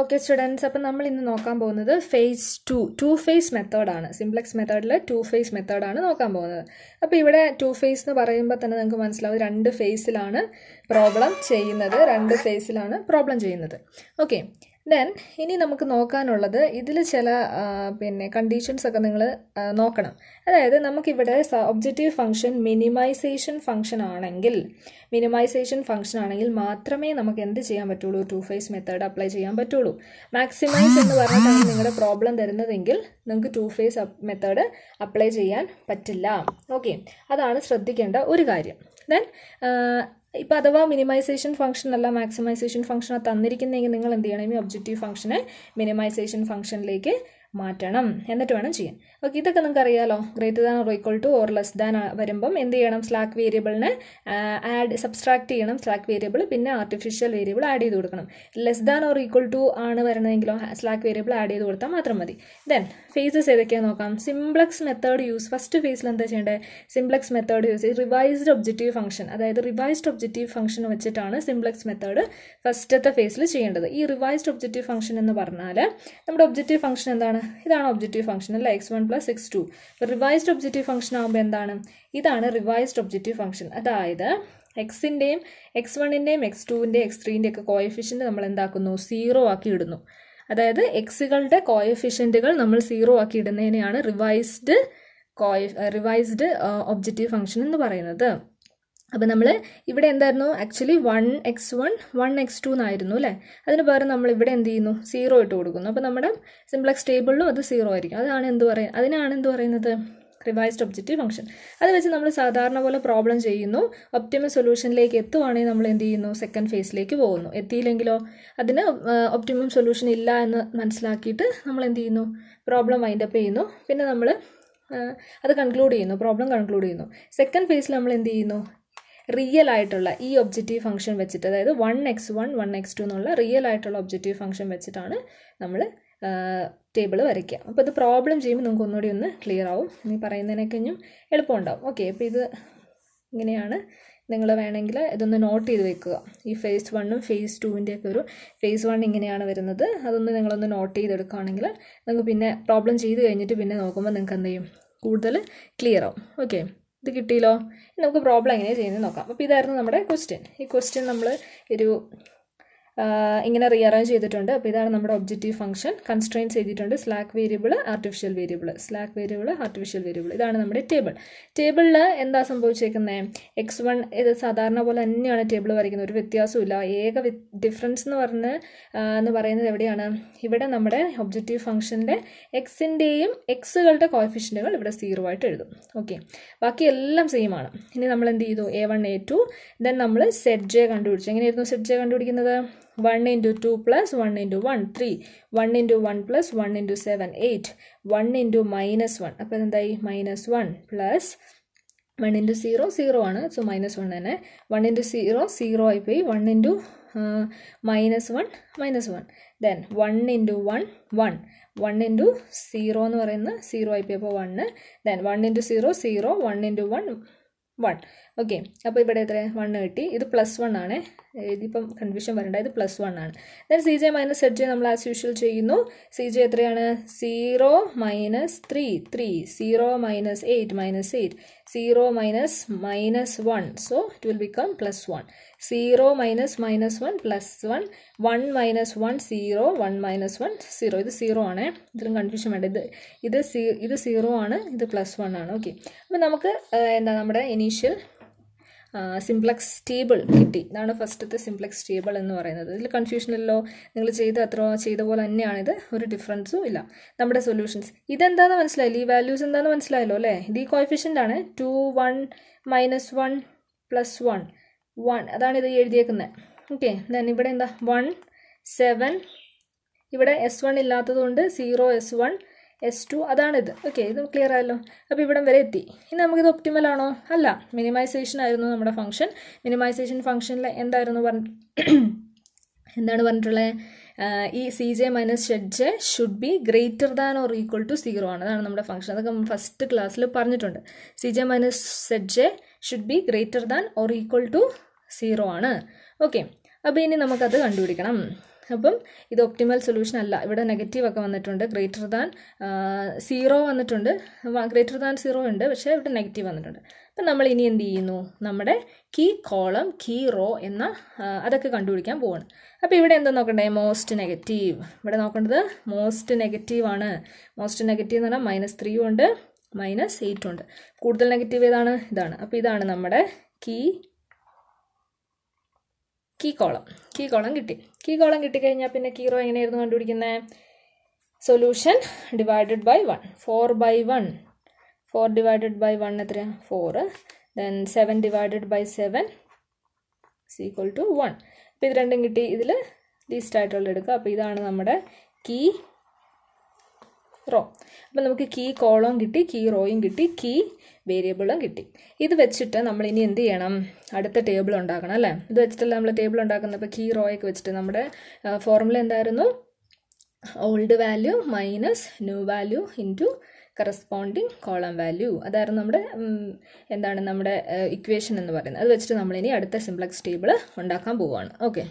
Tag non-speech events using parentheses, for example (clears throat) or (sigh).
okay students അപ്പം നമ്മൾ ഇന്ന് നോക്കാൻ പോകുന്നത് ഫേസ് ടു ടു ഫേസ് മെത്തേഡാണ് സിംപ്ലക്സ് മെത്തേഡിൽ ടു ഫേസ് മെത്തേഡാണ് നോക്കാൻ പോകുന്നത് അപ്പോൾ ഇവിടെ ടു ഫേസ് എന്ന് പറയുമ്പോൾ തന്നെ നിങ്ങൾക്ക് മനസ്സിലാവും രണ്ട് ഫേസിലാണ് പ്രോബ്ലം ചെയ്യുന്നത് രണ്ട് ഫേസിലാണ് പ്രോബ്ലം ചെയ്യുന്നത് ഓക്കെ ദെൻ ഇനി നമുക്ക് നോക്കാനുള്ളത് ഇതിൽ ചില പിന്നെ കണ്ടീഷൻസ് ഒക്കെ നിങ്ങൾ നോക്കണം അതായത് നമുക്കിവിടെ ഒബ്ജക്റ്റീവ് ഫംഗ്ഷൻ മിനിമൈസേഷൻ ഫംഗ്ഷൻ ആണെങ്കിൽ മിനിമൈസേഷൻ ഫംഗ്ഷൻ ആണെങ്കിൽ മാത്രമേ നമുക്ക് എന്ത് ചെയ്യാൻ പറ്റുള്ളൂ ടു ഫേസ് മെത്തേഡ് അപ്ലൈ ചെയ്യാൻ പറ്റുള്ളൂ മാക്സിമൈസ് എന്ന് പറഞ്ഞിട്ടാണ് നിങ്ങളുടെ പ്രോബ്ലം തരുന്നതെങ്കിൽ നിങ്ങൾക്ക് ടു ഫേസ് മെത്തേഡ് അപ്ലൈ ചെയ്യാൻ പറ്റില്ല ഓക്കെ അതാണ് ശ്രദ്ധിക്കേണ്ട ഒരു കാര്യം ദെൻ ഇപ്പം അഥവാ മിനിമൈസേഷൻ ഫംഗ്ഷൻ അല്ല മാക്സിമൈസേഷൻ ഫംഗ്ഷൻ തന്നിരിക്കുന്നെങ്കിൽ നിങ്ങൾ എന്ത് ചെയ്യണം ഈ ഒബ്ജക്റ്റീവ് ഫംഗ്ഷനെ മിനിമൈസേഷൻ ഫംഗ്ഷനിലേക്ക് മാറ്റണം എന്നിട്ട് വേണം ചെയ്യാൻ ഓക്കെ ഇതൊക്കെ നിങ്ങൾക്ക് അറിയാലോ greater than or equal to or less than വരുമ്പം എന്ത് ചെയ്യണം സ്ലാക്ക് വേരിയബിളിന് ആഡ് സബ്സ്ട്രാക്ട് ചെയ്യണം സ്ലാക്ക് വേരിയബിൾ പിന്നെ ആർട്ടിഫിഷ്യൽ വേരിയബിൾ ആഡ് ചെയ്ത് കൊടുക്കണം less than or equal to ആണ് വരണമെങ്കിലോ സ്ലാക്ക് വേരിയബിൾ ആഡ് ചെയ്ത് കൊടുത്താൽ മാത്രം മതി ദെൻ ഫേസസ് ഏതൊക്കെയാണ് നോക്കാം സിംപ്ലക്സ് മെത്തേഡ് യൂസ് ഫസ്റ്റ് ഫേസിൽ എന്താ ചെയ്യേണ്ടത് സിംപ്ലക്സ് മെത്തേഡ് യൂസ് ചെയ്ത് റിവൈസ്ഡ് ഒബ്ജക്റ്റീവ് ഫംഗ്ഷൻ അതായത് റിവൈസ്ഡ് ഒബ്ജക്റ്റീവ് ഫംഗ്ഷൻ വെച്ചിട്ടാണ് സിംപ്ലക്സ് മെത്തേഡ് ഫസ്റ്റത്തെ ഫേസിൽ ചെയ്യേണ്ടത് ഈ റിവൈസ്ഡ് ഒബ്ജക്റ്റീവ് ഫംഗ്ഷൻ എന്ന് പറഞ്ഞാൽ നമ്മുടെ ഒബ്ജക്റ്റീവ് ഫംഗ്ഷൻ എന്താണ് ഇതാണ് ഒബ്ജക്റ്റീവ് ഫംഗ്ഷൻ അല്ലെ X one plus X two revised objective function ആകുമ്പോൾ എന്താണ് ഇതാണ് റിവൈസ്ഡ് ഒബ്ജക്റ്റീവ് ഫംഗ്ഷൻ അതായത് എക്സിൻ്റെയും എക്സ് വണ്ണിൻ്റെയും എക്സ് ടുവിൻ്റെയും എക്സ് ത്രീൻ്റെ ഒക്കെ കോയഫിഷ്യൻ്റ് നമ്മൾ എന്താക്കുന്നു സീറോ ആക്കി ഇടുന്നു അതായത് എക്സുകളുടെ കോയഫിഷ്യൻറ്റുകൾ നമ്മൾ സീറോ ആക്കി ഇടുന്നതിനെയാണ് റിവൈസ്ഡ് കോയ റിവൈസ്ഡ് ഒബ്ജക്റ്റീവ് ഫംഗ്ഷൻ എന്ന് പറയുന്നത് അപ്പോൾ നമ്മൾ ഇവിടെ എന്തായിരുന്നു actually one X one one X two എന്നായിരുന്നു അല്ലേ അതിന് പകരം നമ്മൾ ഇവിടെ എന്ത് ചെയ്യുന്നു സീറോ ഇട്ട് കൊടുക്കുന്നു അപ്പോൾ നമ്മുടെ സിംപ്ലക്സ് ടേബിളിലും അത് സീറോ ആയിരിക്കും അതാണ് എന്ത് പറയുക അതിനാണ് എന്ത് പറയുന്നത് റിവൈസ്ഡ് ഒബ്ജക്റ്റീവ് ഫംഗ്ഷൻ അത് വെച്ച് നമ്മൾ സാധാരണ പോലെ പ്രോബ്ലം ചെയ്യുന്നു ഒപ്റ്റിമൽ സൊല്യൂഷനിലേക്ക് എത്തുവാണെങ്കിൽ നമ്മൾ എന്ത് ചെയ്യുന്നു സെക്കൻഡ് ഫേസിലേക്ക് പോകുന്നു എത്തിയില്ലെങ്കിലോ അതിന് ഒപ്റ്റിമം സൊല്യൂഷൻ ഇല്ല എന്ന് മനസ്സിലാക്കിയിട്ട് നമ്മൾ എന്ത് ചെയ്യുന്നു പ്രോബ്ലം വൈൻഡപ്പ് ചെയ്യുന്നു പിന്നെ നമ്മൾ അത് കൺക്ലൂഡ് ചെയ്യുന്നു പ്രോബ്ലം കൺക്ലൂഡ് ചെയ്യുന്നു സെക്കൻഡ് ഫേസിൽ നമ്മൾ എന്ത് ചെയ്യുന്നു റിയൽ ആയിട്ടുള്ള ഈ ഒബ്ജക്റ്റീവ് ഫംഗ്ഷൻ വെച്ചിട്ട് അതായത് one X one one X two എന്നുള്ള റിയൽ ആയിട്ടുള്ള ഒബ്ജക്റ്റീവ് ഫംഗ്ഷൻ വെച്ചിട്ടാണ് നമ്മൾ ടേബിൾ വരയ്ക്കുക അപ്പോൾ ഇത് പ്രോബ്ലം ചെയ്യുമ്പോൾ നമുക്ക് ഒന്നുകൂടി ഒന്ന് ക്ലിയർ ആവും നീ പറയുന്നതിനൊക്കെയും എളുപ്പമുണ്ടാവും ഓക്കെ അപ്പോൾ ഇത് ഇങ്ങനെയാണ് നിങ്ങൾ വേണമെങ്കിൽ ഇതൊന്ന് നോട്ട് ചെയ്ത് വെക്കുക ഈ ഫേസ് വണ്ണും ഫേസ് ടുവിൻ്റെയൊക്കെ ഒരു ഫേസ് വൺ ഇങ്ങനെയാണ് വരുന്നത് അതൊന്ന് നിങ്ങളൊന്ന് നോട്ട് ചെയ്തെടുക്കുകയാണെങ്കിൽ നിങ്ങൾക്ക് പിന്നെ പ്രോബ്ലം ചെയ്ത് കഴിഞ്ഞിട്ട് പിന്നെ നോക്കുമ്പോൾ നിങ്ങൾക്ക് എന്ത് ചെയ്യും കൂടുതൽ ക്ലിയർ ആവും ഓക്കെ ഇത് കിട്ടിയല്ലോ നമുക്ക് പ്രോബ്ലം എങ്ങനെയാണ് ചെയ്യുന്നത് നോക്കാം അപ്പോൾ ഇതായിരുന്നു നമ്മുടെ ക്വസ്റ്റ്യൻ ഈ ക്വസ്റ്റ്യൻ നമ്മൾ ഒരു ഇങ്ങനെ റീഅറേഞ്ച് ചെയ്തിട്ടുണ്ട് അപ്പോൾ ഇതാണ് നമ്മുടെ ഒബ്ജക്റ്റീവ് ഫംഗ്ഷൻ കൺസ്ട്രെയിൻസ് ചെയ്തിട്ടുണ്ട് slack variable artificial variable slack variable artificial variable ഇതാണ് നമ്മുടെ ടേബിൾ ടേബിളിൽ എന്താ സംഭവിച്ചേക്കുന്നത് എക്സ് വൺ ഇത് സാധാരണ പോലെ തന്നെയാണ് ടേബിൾ വരയ്ക്കുന്നത് ഒരു വ്യത്യാസമില്ല ഏക ഡിഫറൻസ് എന്ന് പറഞ്ഞ് എന്ന് പറയുന്നത് എവിടെയാണ് ഇവിടെ നമ്മുടെ ഒബ്ജക്റ്റീവ് ഫംഗ്ഷൻ്റെ എക്സിൻ്റെയും എക്സുകളുടെ കോഫിഷ്യൻറ്റുകൾ ഇവിടെ സീറോ ആയിട്ട് എഴുതും ഓക്കെ ബാക്കി എല്ലാം സെയിം ആണ് ഇനി നമ്മൾ എന്ത് ചെയ്തു A one A two then നമ്മൾ സെഡ് ജെ കണ്ടുപിടിച്ചു എങ്ങനെയായിരുന്നു സെഡ് ജെ കണ്ടുപിടിക്കുന്നത് one into two plus one into one three one into one plus one into seven eight one into minus one അപ്പോൾ എന്തായി minus one plus one into zero zero ആണ് so minus one തന്നെ one into zero zero ആയിപ്പോയി one into minus one minus one then one into one one one into zero എന്ന് പറയുന്നത് zero ആയിപ്പോയി അപ്പോൾ one then one into zero zero one into one one okay അപ്പോൾ ഇവിടെ എത്ര one കിട്ടി ഇത് പ്ലസ് വൺ ആണ് ഇതിപ്പം കൺഫ്യൂഷൻ വരണ്ട ഇത് പ്ലസ് വൺ ആണ് then C J minus Z J നമ്മൾ ആസ് യൂഷ്വൽ ചെയ്യുന്നു സി ജെ എത്രയാണ് zero minus three three zero minus eight minus eight zero minus minus one so it will become plus one zero minus minus one plus one one minus one zero one minus one zero ഇത് zero ആണ് ഇതിലും confusion വേണ്ട ഇത് ഇത് see ഇത് zero ആണ് ഇത് plus one ആണ് ഓക്കെ അപ്പോൾ നമുക്ക് എന്താ നമ്മുടെ ഇനീഷ്യൽ സിംപ്ലക്സ് ടേബിൾ കിട്ടി ഇതാണ് ഫസ്റ്റത്തെ സിംപ്ലക്സ് ടേബിൾ എന്ന് പറയുന്നത് ഇതിൽ കൺഫ്യൂഷനല്ലോ നിങ്ങൾ ചെയ്ത അത്ര ചെയ്ത പോലെ തന്നെയാണിത് ഒരു ഡിഫറൻസും ഇല്ല നമ്മുടെ സൊല്യൂഷൻസ് ഇതെന്താണെന്ന് മനസ്സിലായില്ല ഈ വാല്യൂസ് എന്താണെന്ന് മനസ്സിലായല്ലോ അല്ലേ ഇത് ഈ കോയിഫിഷ്യൻ്റ് ആണ് two one minus one plus one one അതാണ് ഇത് എഴുതിയേക്കുന്നത് ഓക്കെ ദൻ ഇവിടെ എന്താ വൺ സെവൻ ഇവിടെ എസ് വൺ ഇല്ലാത്തതുകൊണ്ട് zero S one S two അതാണിത് ഓക്കെ ഇത് ക്ലിയർ ആയല്ലോ അപ്പോൾ ഇവിടം വരെ എത്തി ഇനി നമുക്കിത് ഒപ്റ്റിമൽ ആണോ അല്ല മിനിമൈസേഷൻ ആയിരുന്നു നമ്മുടെ ഫംഗ്ഷൻ മിനിമൈസേഷൻ ഫംഗ്ഷനിൽ എന്തായിരുന്നു പറഞ്ഞ (clears throat) എന്താണ് പറഞ്ഞിട്ടുള്ളത് ഈ C J minus Z J should be greater than or equal to zero ആണ് അതാണ് നമ്മുടെ ഫംഗ്ഷൻ അതൊക്കെ ഫസ്റ്റ് ക്ലാസ്സിൽ പറഞ്ഞിട്ടുണ്ട് C J minus Z J should be greater than or equal to zero ആണ് ഓക്കെ അപ്പോൾ ഇനി നമുക്കത് കണ്ടുപിടിക്കണം അപ്പം ഇത് ഒപ്റ്റിമൽ സൊല്യൂഷൻ അല്ല ഇവിടെ നെഗറ്റീവ് ഒക്കെ വന്നിട്ടുണ്ട് ഗ്രേറ്റർ ദാൻ സീറോ വന്നിട്ടുണ്ട് ഗ്രേറ്റർ ദാൻ സീറോ ഉണ്ട് പക്ഷേ ഇവിടെ നെഗറ്റീവ് വന്നിട്ടുണ്ട് അപ്പം നമ്മൾ ഇനി എന്ത് ചെയ്യുന്നു നമ്മുടെ കീ കോളം കീ റോ എന്ന അതൊക്കെ കണ്ടുപിടിക്കാൻ പോവാണ് അപ്പോൾ ഇവിടെ എന്താ നോക്കണ്ടേ മോസ്റ്റ് നെഗറ്റീവ് ഇവിടെ നോക്കേണ്ടത് മോസ്റ്റ് നെഗറ്റീവ് ആണ് മോസ്റ്റ് നെഗറ്റീവ് എന്ന് പറഞ്ഞാൽ മൈനസ് ത്രീ ഉണ്ട് മൈനസ് എയ്റ്റ് ഉണ്ട് കൂടുതൽ നെഗറ്റീവ് ഏതാണ് ഇതാണ് അപ്പോൾ ഇതാണ് നമ്മുടെ key key column key column കിട്ടി കീ കോളം കിട്ടിക്കഴിഞ്ഞാൽ പിന്നെ കീറോ എങ്ങനെയായിരുന്നു കണ്ടുപിടിക്കുന്നത് solution divided by one four by one four divided by one എത്രയാണ് four then seven divided by seven is equal to one അപ്പോൾ ഇത് രണ്ടും കിട്ടി ഇതിൽ ലീസ്റ്റ് ആയിട്ടുള്ള എടുക്കുക അപ്പോൾ ഇതാണ് നമ്മുടെ കീ റോ അപ്പം നമുക്ക് കീ കോളവും കിട്ടി കീ റോയും കിട്ടി കീ വേരിയബിളും കിട്ടി ഇത് വെച്ചിട്ട് നമ്മൾ ഇനി എന്ത് ചെയ്യണം അടുത്ത ടേബിൾ ഉണ്ടാക്കണം അല്ലേ ഇത് വെച്ചിട്ടല്ല നമ്മൾ ടേബിൾ ഉണ്ടാക്കുന്നത് അപ്പോൾ കീ റോയൊക്കെ വെച്ചിട്ട് നമ്മുടെ ഫോർമുല എന്തായിരുന്നു old value minus new value into corresponding column value അതായിരുന്നു നമ്മുടെ എന്താണ് നമ്മുടെ ഇക്വേഷൻ എന്ന് പറയുന്നത് അത് വെച്ചിട്ട് നമ്മളിനി അടുത്ത സിംപ്ലക്സ് ടേബിൾ ഉണ്ടാക്കാൻ പോവുകയാണ് ഓക്കെ